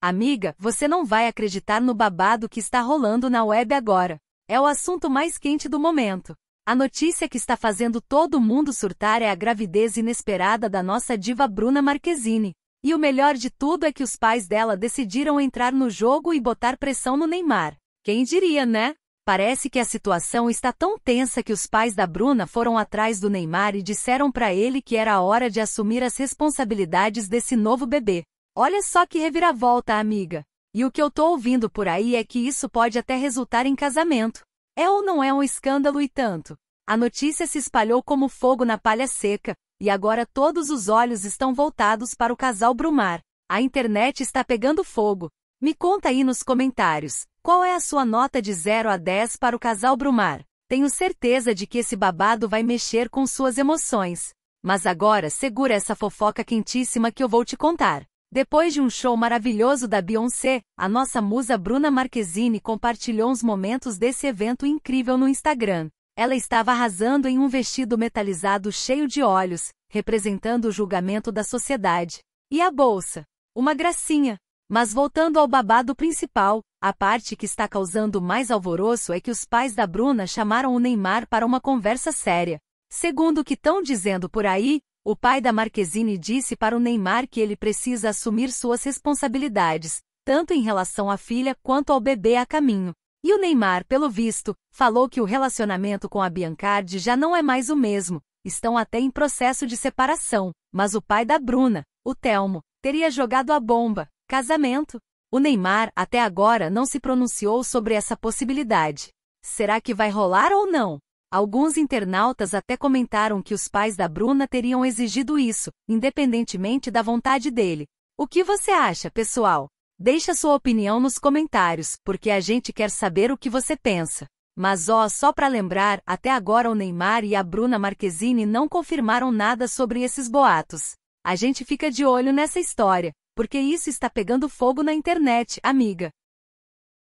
Amiga, você não vai acreditar no babado que está rolando na web agora. É o assunto mais quente do momento. A notícia que está fazendo todo mundo surtar é a gravidez inesperada da nossa diva Bruna Marquezine. E o melhor de tudo é que os pais dela decidiram entrar no jogo e botar pressão no Neymar. Quem diria, né? Parece que a situação está tão tensa que os pais da Bruna foram atrás do Neymar e disseram para ele que era hora de assumir as responsabilidades desse novo bebê. Olha só que reviravolta, amiga. E o que eu tô ouvindo por aí é que isso pode até resultar em casamento. É ou não é um escândalo e tanto? A notícia se espalhou como fogo na palha seca, e agora todos os olhos estão voltados para o casal Brumar. A internet está pegando fogo. Me conta aí nos comentários, qual é a sua nota de 0 a 10 para o casal Brumar? Tenho certeza de que esse babado vai mexer com suas emoções. Mas agora segura essa fofoca quentíssima que eu vou te contar. Depois de um show maravilhoso da Beyoncé, a nossa musa Bruna Marquezine compartilhou uns momentos desse evento incrível no Instagram. Ela estava arrasando em um vestido metalizado cheio de olhos, representando o julgamento da sociedade. E a bolsa? Uma gracinha. Mas voltando ao babado principal, a parte que está causando mais alvoroço é que os pais da Bruna chamaram o Neymar para uma conversa séria. Segundo o que estão dizendo por aí, o pai da Marquezine disse para o Neymar que ele precisa assumir suas responsabilidades, tanto em relação à filha quanto ao bebê a caminho. E o Neymar, pelo visto, falou que o relacionamento com a Biancardi já não é mais o mesmo, estão até em processo de separação, mas o pai da Bruna, o Telmo, teria jogado a bomba, casamento. O Neymar até agora não se pronunciou sobre essa possibilidade. Será que vai rolar ou não? Alguns internautas até comentaram que os pais da Bruna teriam exigido isso, independentemente da vontade dele. O que você acha, pessoal? Deixa sua opinião nos comentários, porque a gente quer saber o que você pensa. Mas ó, só para lembrar, até agora o Neymar e a Bruna Marquezine não confirmaram nada sobre esses boatos. A gente fica de olho nessa história, porque isso está pegando fogo na internet, amiga.